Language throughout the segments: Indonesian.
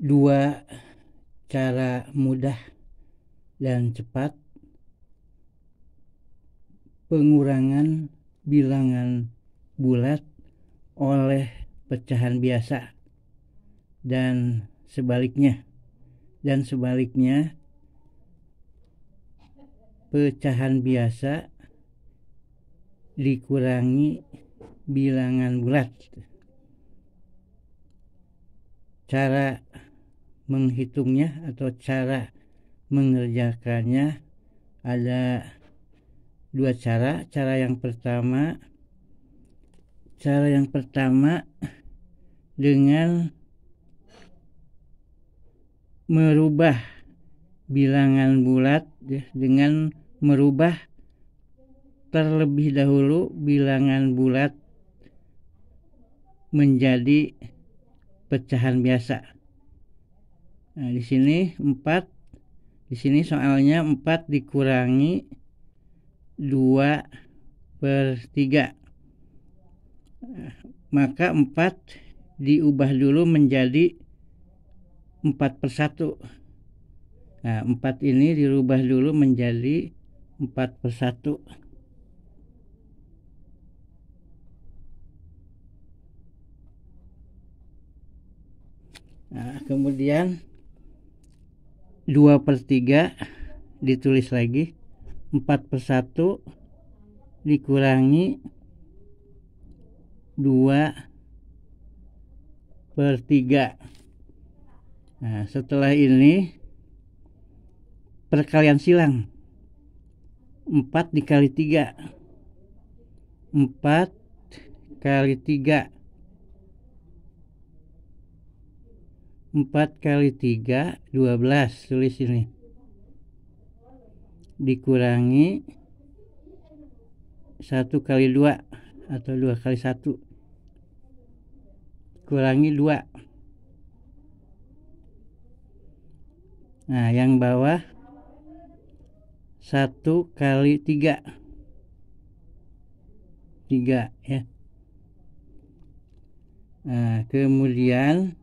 dua cara mudah dan cepat pengurangan bilangan bulat oleh pecahan biasa dan sebaliknya dan sebaliknya pecahan biasa dikurangi bilangan bulat cara menghitungnya atau cara mengerjakannya ada dua cara. Cara yang pertama cara yang pertama dengan merubah bilangan bulat ya, dengan merubah terlebih dahulu bilangan bulat menjadi pecahan biasa. Nah, di sini 4. Di sini soalnya 4 dikurangi 2 per 3. Maka 4 diubah dulu menjadi 4 per 1. Nah, 4 ini dirubah dulu menjadi 4 per 1. Nah, kemudian 2 per 3 ditulis lagi 4 per 1 dikurangi 2 per 3 nah setelah ini perkalian silang 4 dikali 3 4 kali 3 4 kali 3 12 tulis ini dikurangi 1 kali 2 atau 2 kali 1 kurangi 2 nah yang bawah 1 kali 3 3 ya Nah, kemudian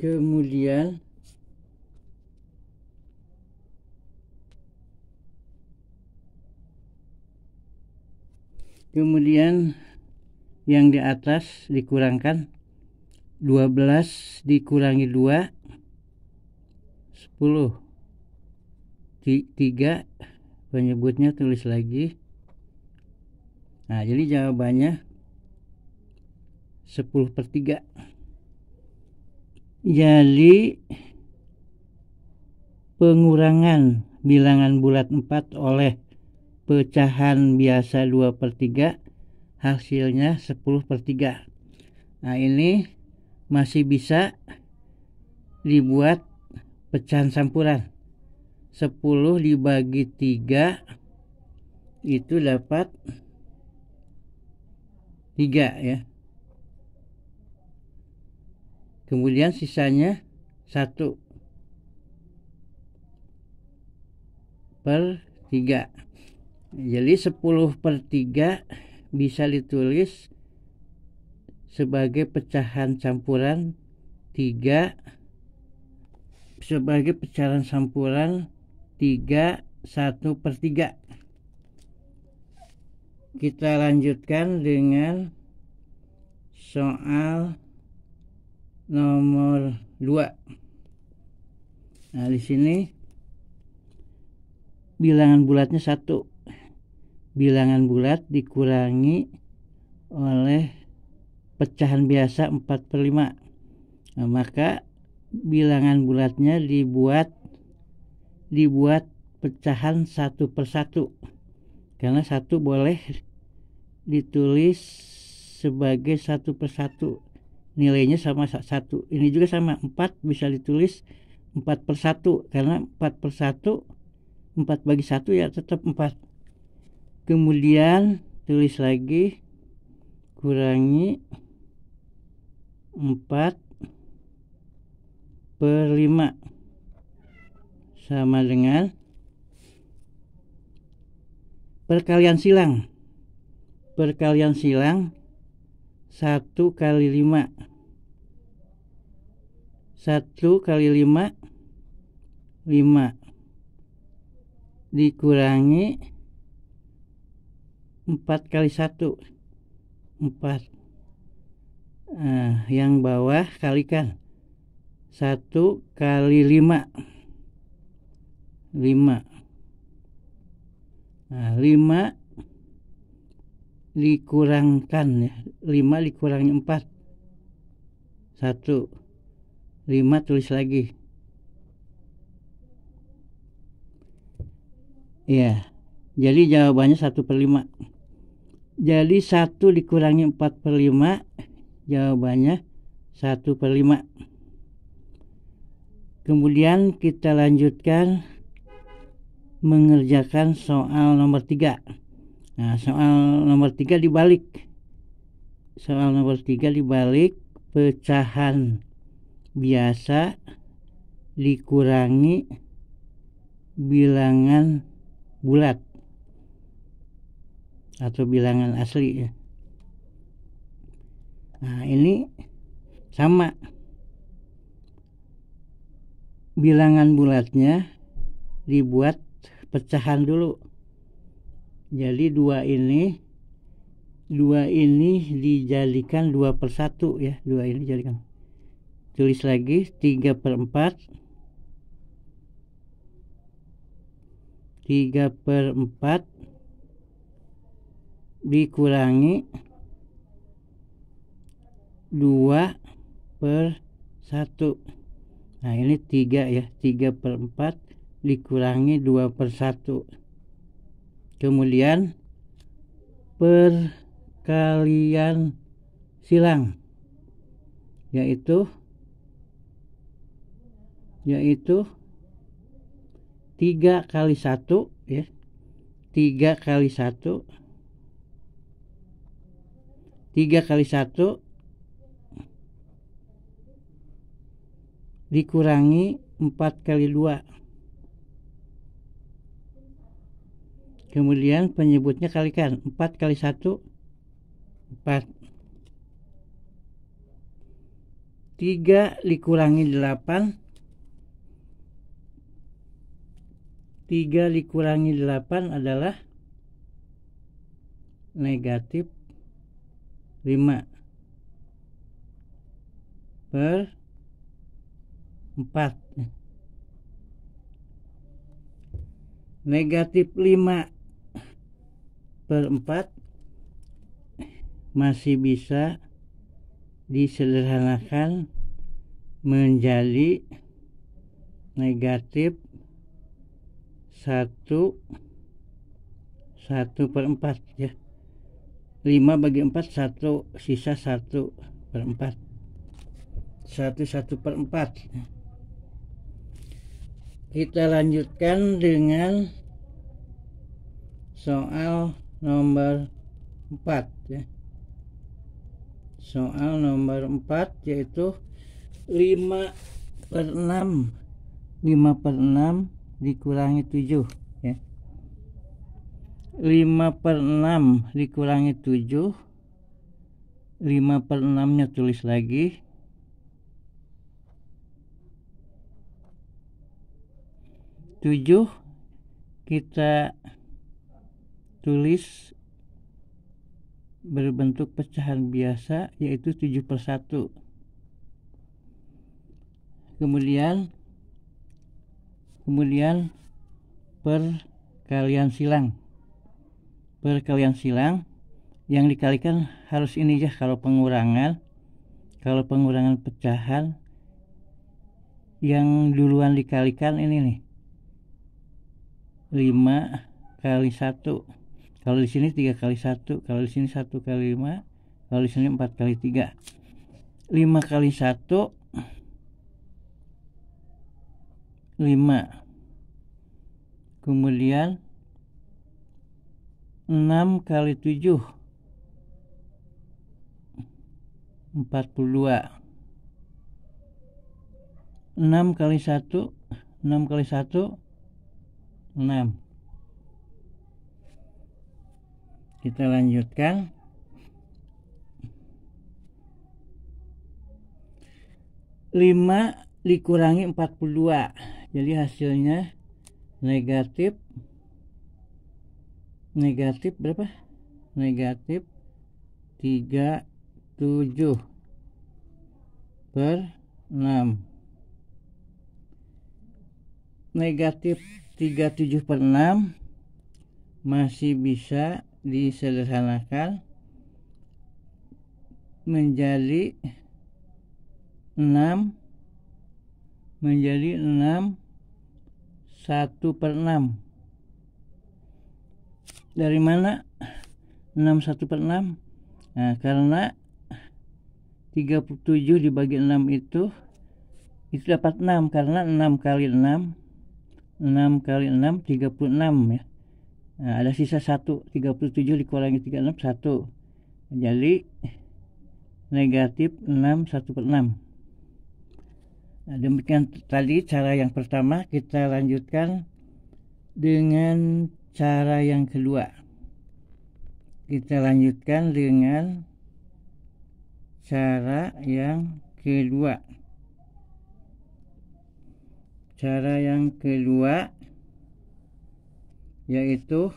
kemudian kemudian yang di atas dikurangkan 12 dikurangi 2 10 3 penyebutnya tulis lagi nah jadi jawabannya 10 per 3 jadi pengurangan bilangan bulat 4 oleh pecahan biasa 2 per 3 hasilnya 10 per 3 nah ini masih bisa dibuat pecahan sampuran 10 dibagi 3 itu dapat 3 ya kemudian sisanya satu per tiga jadi 10 per 3 bisa ditulis sebagai pecahan campuran 3 sebagai pecahan campuran 3 1 per 3 kita lanjutkan dengan soal nomor 2 nah di sini bilangan bulatnya satu bilangan bulat dikurangi oleh pecahan biasa 4 per 5 nah, maka bilangan bulatnya dibuat dibuat pecahan satu persatu karena satu boleh ditulis sebagai satu persatu nilainya sama satu ini juga sama 4 bisa ditulis 4 per 1 karena 4 per 1 4 bagi 1 ya tetap 4 kemudian tulis lagi kurangi 4 per 5 sama dengan perkalian silang perkalian silang 1 kali 5 1 kali 5 5 dikurangi 4 kali 1 4 nah, yang bawah kalikan 1 kali 5 5 nah, 5 dikurangkan ya. 5 dikurangi 4 1 5 tulis lagi ya jadi jawabannya 1 per 5 jadi 1 dikurangi 4 per 5 jawabannya 1 per 5 kemudian kita lanjutkan mengerjakan soal nomor 3 Nah, soal nomor tiga dibalik. Soal nomor tiga dibalik pecahan biasa dikurangi bilangan bulat atau bilangan asli ya. Nah, ini sama bilangan bulatnya dibuat pecahan dulu jadi dua ini dua ini dijadikan dua per satu ya dua ini dijadikan tulis lagi tiga per empat tiga per empat dikurangi dua per satu nah ini tiga ya tiga per empat dikurangi dua per satu kemudian perkalian silang yaitu yaitu tiga kali satu ya tiga kali satu tiga kali satu dikurangi empat kali dua Kemudian penyebutnya kalikan 4 kali 1 4 3 dikurangi 8 3 dikurangi 8 adalah negatif 5 per 4 negatif 5 per 4 masih bisa disederhanakan menjadi negatif 1 1 per 4 ya 5 bagi 4 1 sisa 1 per 4 1 1 per 4 ya. kita lanjutkan dengan soal nomor 4 ya. Soal nomor 4 yaitu 5 per 6 5 per 6 dikurangi 7 ya. 5 per 6 dikurangi 7 5 per 6 nya tulis lagi tujuh kita tulis berbentuk pecahan biasa yaitu 7 per 1 kemudian kemudian perkalian silang perkalian silang yang dikalikan harus ini ya kalau pengurangan kalau pengurangan pecahan yang duluan dikalikan ini nih 5 kali 1 kalau di sini tiga kali satu kalau di sini satu kali lima kalau di sini empat kali tiga lima kali satu lima kemudian enam kali tujuh empat puluh dua enam kali satu enam kali satu enam kita lanjutkan lima dikurangi 42 jadi hasilnya negatif negatif berapa negatif 37 per 6 negatif 37 per 6 masih bisa disederhanakan menjadi 6 menjadi 6 1 per 6 dari mana 6 1 per 6 nah, karena 37 dibagi 6 itu itu dapat 6 karena 6 kali 6 6 kali 6 36 ya Nah, ada sisa 1, 37 dikurangi 36, 1. Jadi negatif 6, 1 per 6. Nah, demikian tadi cara yang pertama, kita lanjutkan dengan cara yang kedua. Kita lanjutkan dengan cara yang kedua. Cara yang kedua yaitu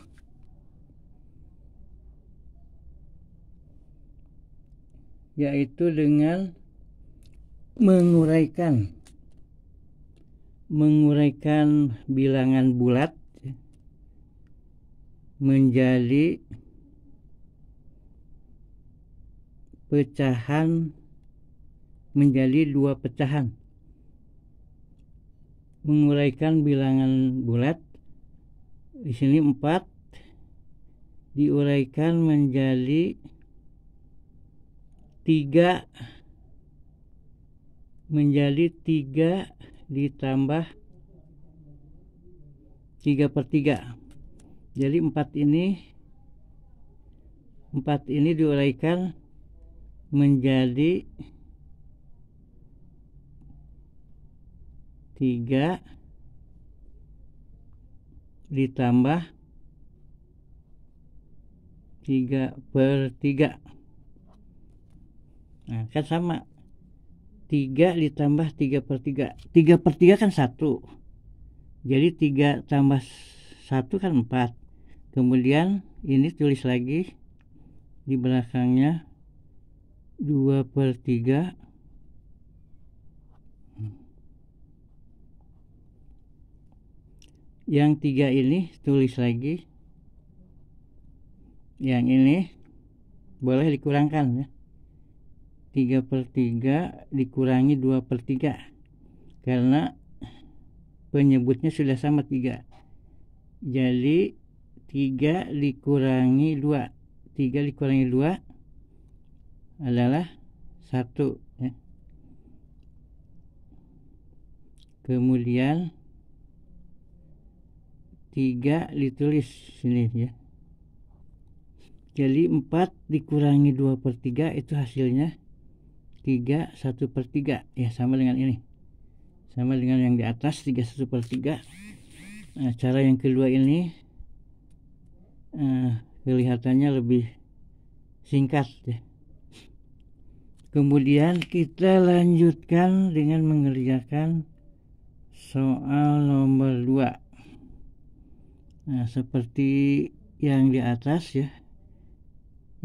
yaitu dengan menguraikan menguraikan bilangan bulat menjadi pecahan menjadi dua pecahan menguraikan bilangan bulat di sini empat diuraikan menjadi tiga menjadi tiga ditambah tiga per tiga jadi empat ini empat ini diuraikan menjadi tiga ditambah 3 per 3 nah kan sama 3 ditambah 3 per 3 3 per 3 kan 1 jadi 3 tambah 1 kan 4 kemudian ini tulis lagi di belakangnya 2 per 3 yang tiga ini tulis lagi yang ini boleh dikurangkan ya 3 per 3 dikurangi 2 per 3 karena penyebutnya sudah sama 3 jadi 3 dikurangi 2 3 dikurangi 2 adalah 1 ya. kemudian kemudian 3 ditulis sini ya jadi 4 dikurangi 2 per 3 itu hasilnya 3 1 per 3 ya sama dengan ini sama dengan yang di atas 3 1 per 3 nah, cara yang kedua ini eh, kelihatannya lebih singkat ya kemudian kita lanjutkan dengan mengerjakan soal nomor 2 Nah, seperti yang di atas ya.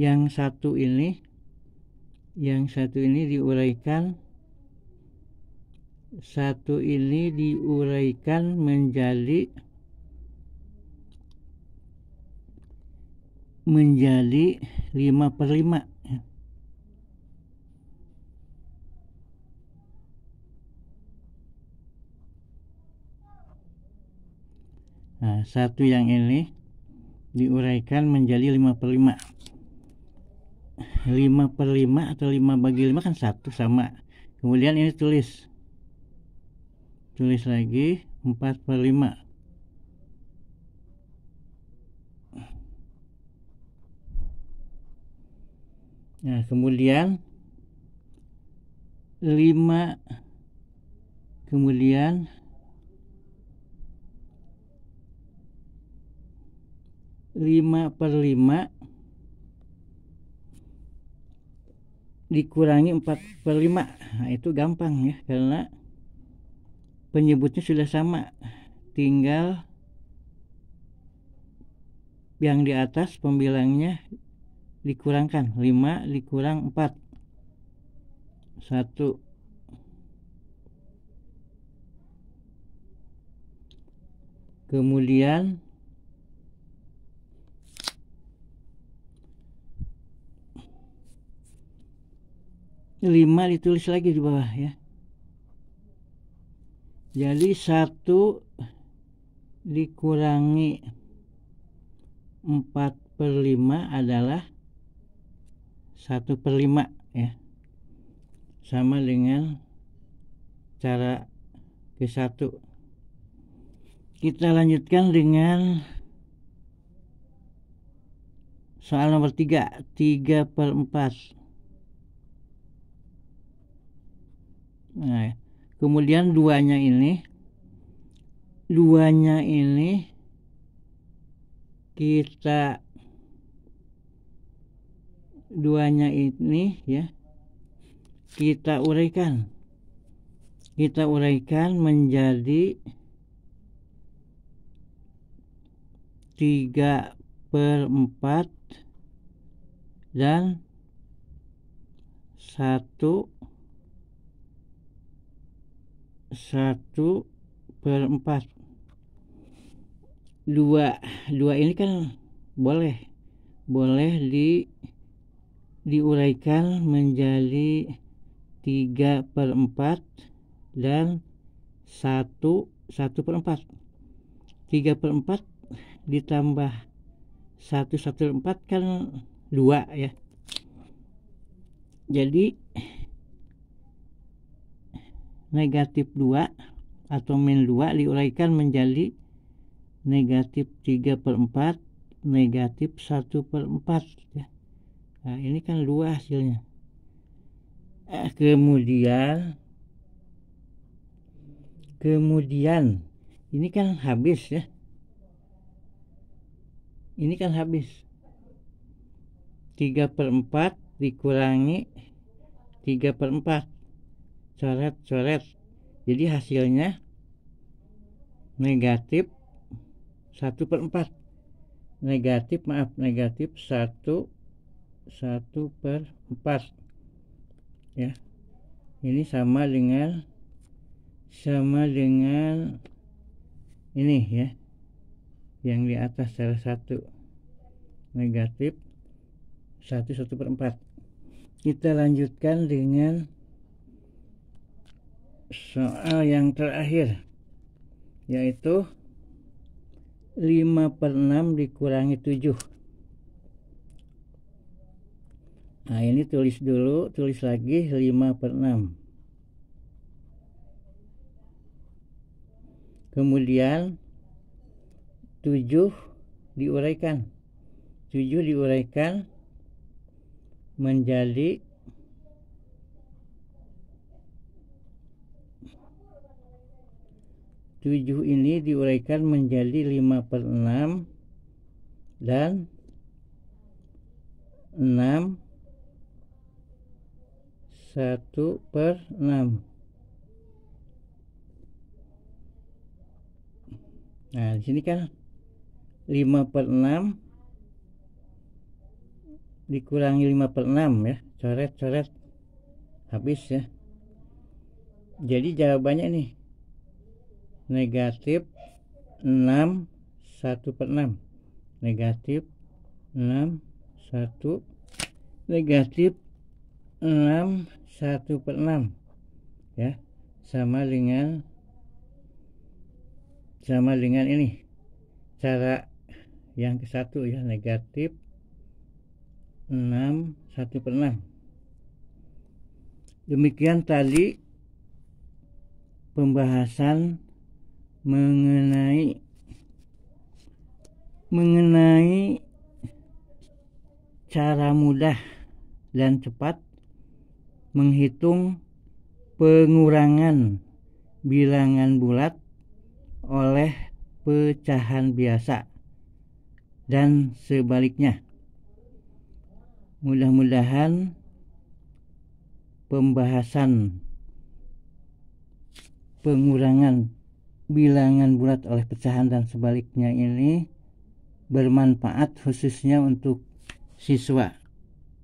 Yang satu ini yang satu ini diuraikan satu ini diuraikan menjadi menjadi 5 per 5 Nah, satu yang ini diuraikan menjadi 5 per 5 5 per 5 atau 5 bagi 5 kan satu sama kemudian ini tulis tulis lagi 4 per 5 Nah, kemudian 5 kemudian 5 per 5 dikurangi 4 per 5 nah, itu gampang ya karena penyebutnya sudah sama tinggal yang di atas pembilangnya dikurangkan 5 dikurang 4 1 kemudian 5 ditulis lagi di bawah ya. Jadi 1 dikurangi 4 per 5 adalah 1 per 5 ya. Sama dengan cara ke-1. Kita lanjutkan dengan soal nomor 3, 3 per 4. 3 per 4. Nah, kemudian duanya ini duanya ini kita duanya ini ya kita uraikan kita uraikan menjadi tiga per empat dan satu satu per empat dua dua ini kan boleh boleh di diuraikan menjadi tiga per empat dan satu satu per empat tiga per empat ditambah satu satu empat kan dua ya jadi negatif 2 atau min 2 diuraikan menjadi negatif 3 per 4 negatif 1 per 4 ya. nah ini kan 2 hasilnya eh, kemudian kemudian ini kan habis ya ini kan habis 3 per 4 dikurangi 3 per 4 coret coret jadi hasilnya negatif 1 per 4 negatif maaf negatif 1 1 per 4 ya ini sama dengan sama dengan ini ya yang di atas salah satu negatif 1 1 per 4 kita lanjutkan dengan soal yang terakhir yaitu 5 per 6 dikurangi 7 nah ini tulis dulu tulis lagi 5 per 6 kemudian 7 diuraikan 7 diuraikan menjadi 7 ini diuraikan menjadi 5 per 6 dan 6 1 per 6 nah di sini kan 5 per 6 dikurangi 5 per 6 ya coret-coret habis ya jadi jawabannya nih negatif 6 1 per 6 negatif 6 1 negatif 6 1 per 6 ya sama dengan sama dengan ini cara yang ke satu ya negatif 6 1 per 6 demikian tadi pembahasan mengenai mengenai cara mudah dan cepat menghitung pengurangan bilangan bulat oleh pecahan biasa dan sebaliknya. Mudah-mudahan pembahasan pengurangan bilangan bulat oleh pecahan dan sebaliknya ini bermanfaat khususnya untuk siswa